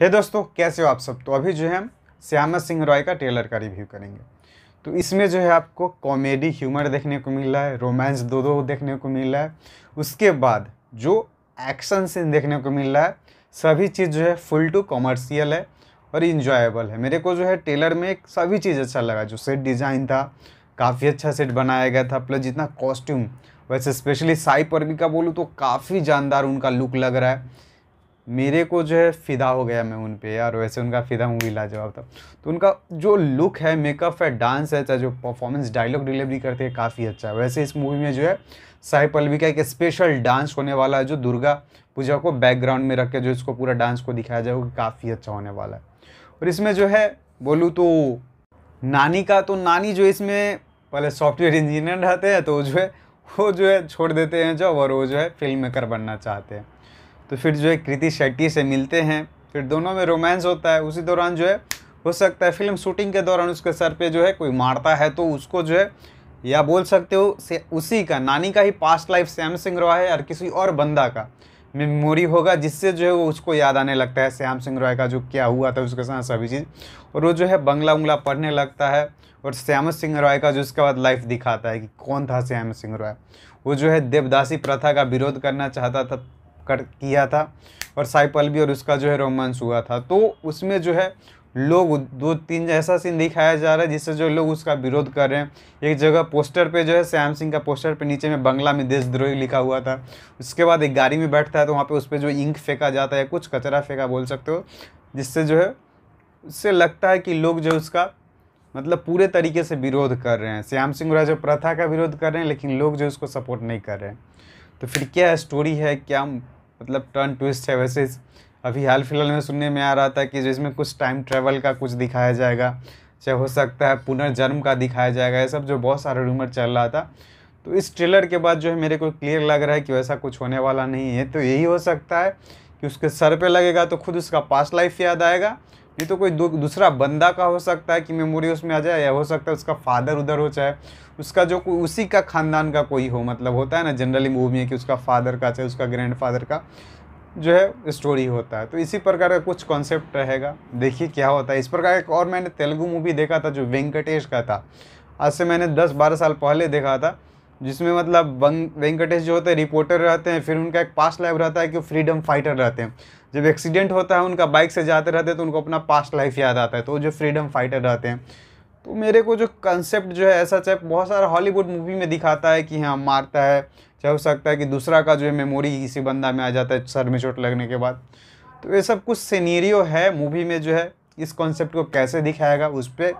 हे hey दोस्तों कैसे हो आप सब तो अभी जो है हम श्यामा सिंह रॉय का ट्रेलर का रिव्यू करेंगे तो इसमें जो है आपको कॉमेडी ह्यूमर देखने को मिल रहा है रोमांस दो दो देखने को मिल रहा है उसके बाद जो एक्शन सीन देखने को मिल रहा है सभी चीज़ जो है फुल टू कॉमर्शियल है और इन्जॉयबल है मेरे को जो है टेलर में सभी चीज़ अच्छा लगा जो सेट डिज़ाइन था काफ़ी अच्छा सेट बनाया गया था प्लस जितना कॉस्ट्यूम वैसे स्पेशली साई परवी का बोलूँ तो काफ़ी जानदार उनका लुक लग रहा है मेरे को जो है फ़िदा हो गया मैं उन पे यार वैसे उनका फ़िदा हूँ लाजवाब था तो उनका जो लुक है मेकअप है डांस है चाहे जो परफॉर्मेंस डायलॉग डिलीवरी करते हैं काफ़ी अच्छा है वैसे इस मूवी में जो है साई पल्लवी का एक स्पेशल डांस होने वाला है जो दुर्गा पूजा को बैकग्राउंड में रख के जो इसको पूरा डांस को दिखाया जाए वो काफ़ी अच्छा होने वाला है और इसमें जो है बोलूँ तो नानी का तो नानी जो इसमें पहले सॉफ्टवेयर इंजीनियर रहते हैं तो जो है वो जो है छोड़ देते हैं जॉब और वो जो है फिल्म मेकर बनना चाहते हैं तो फिर जो है कृति शेट्टी से मिलते हैं फिर दोनों में रोमांस होता है उसी दौरान जो है हो सकता है फिल्म शूटिंग के दौरान उसके सर पे जो है कोई मारता है तो उसको जो है या बोल सकते हो उसी का नानी का ही पास्ट लाइफ श्याम सिंह रॉय है और किसी और बंदा का मेमोरी होगा जिससे जो है वो उसको याद आने लगता है श्याम सिंह रॉय का जो क्या हुआ था उसके साथ सभी चीज़ और वो जो है बंगला उंगला पढ़ने लगता है और श्याम सिंह रॉय का जो उसके बाद लाइफ दिखाता है कि कौन था श्याम सिंह रॉय वो जो है देवदासी प्रथा का विरोध करना चाहता था कर किया था और साइपल भी और उसका जो है रोमांस हुआ था तो उसमें जो है लोग दो तीन ऐसा सीन दिखाया जा रहा है जिससे जो लोग उसका विरोध कर रहे हैं एक जगह पोस्टर पे जो है श्याम सिंह का पोस्टर पे नीचे में बंगला में देशद्रोही लिखा हुआ था उसके बाद एक गाड़ी में बैठता है तो वहाँ पे उस पर जो इंक फेंका जाता है कुछ कचरा फेंका बोल सकते हो जिससे जो है उससे लगता है कि लोग जो उसका मतलब पूरे तरीके से विरोध कर रहे हैं श्याम सिंह राजा प्रथा का विरोध कर रहे हैं लेकिन लोग जो उसको सपोर्ट नहीं कर रहे हैं तो फिर क्या स्टोरी है क्या मतलब टर्न ट्विस्ट है वैसे अभी हाल फिलहाल में सुनने में आ रहा था कि जिसमें कुछ टाइम ट्रेवल का कुछ दिखाया जाएगा चाहे हो सकता है पुनर्जन्म का दिखाया जाएगा ये सब जो बहुत सारा रूमर चल रहा था तो इस ट्रेलर के बाद जो है मेरे को क्लियर लग रहा है कि वैसा कुछ होने वाला नहीं है तो यही हो सकता है कि उसके सर पे लगेगा तो खुद उसका पास्ट लाइफ याद आएगा ये तो कोई दूसरा बंदा का हो सकता है कि मेमोरी उसमें आ जाए या हो सकता है उसका फादर उधर हो चाहे उसका जो कोई उसी का ख़ानदान का कोई हो मतलब होता है ना जनरली मूवी में कि उसका फादर का चाहे उसका ग्रैंड फादर का जो है स्टोरी होता है तो इसी प्रकार का कुछ कॉन्सेप्ट रहेगा देखिए क्या होता है इस प्रकार एक और मैंने तेलुगु मूवी देखा था जो वेंकटेश का था आज से मैंने दस बारह साल पहले देखा था जिसमें मतलब वेंकटेश जो होते हैं रिपोर्टर रहते हैं फिर उनका एक पास्ट लाइफ रहता है कि फ्रीडम फाइटर रहते हैं जब एक्सीडेंट होता है उनका बाइक से जाते रहते हैं तो उनको अपना पास्ट लाइफ याद आता है तो जो फ्रीडम फाइटर रहते हैं तो मेरे को जो कंसेप्ट जो है ऐसा चाहे बहुत सारा हॉलीवुड मूवी में दिखाता है कि हाँ मारता है चाहे हो सकता है कि दूसरा का जो है मेमोरी किसी बंदा में आ जाता है सर में चोट लगने के बाद तो ये सब कुछ सीनेरियो है मूवी में जो है इस कॉन्सेप्ट को कैसे दिखाएगा उस पर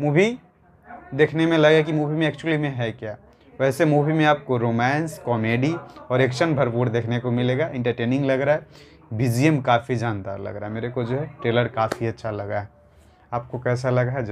मूवी देखने में लगे कि मूवी में एक्चुअली में है क्या वैसे मूवी में आपको रोमांस कॉमेडी और एक्शन भरपूर देखने को मिलेगा इंटरटेनिंग लग रहा है बीजीएम काफ़ी जानदार लग रहा है मेरे को जो है ट्रेलर काफ़ी अच्छा लगा है आपको कैसा लगा है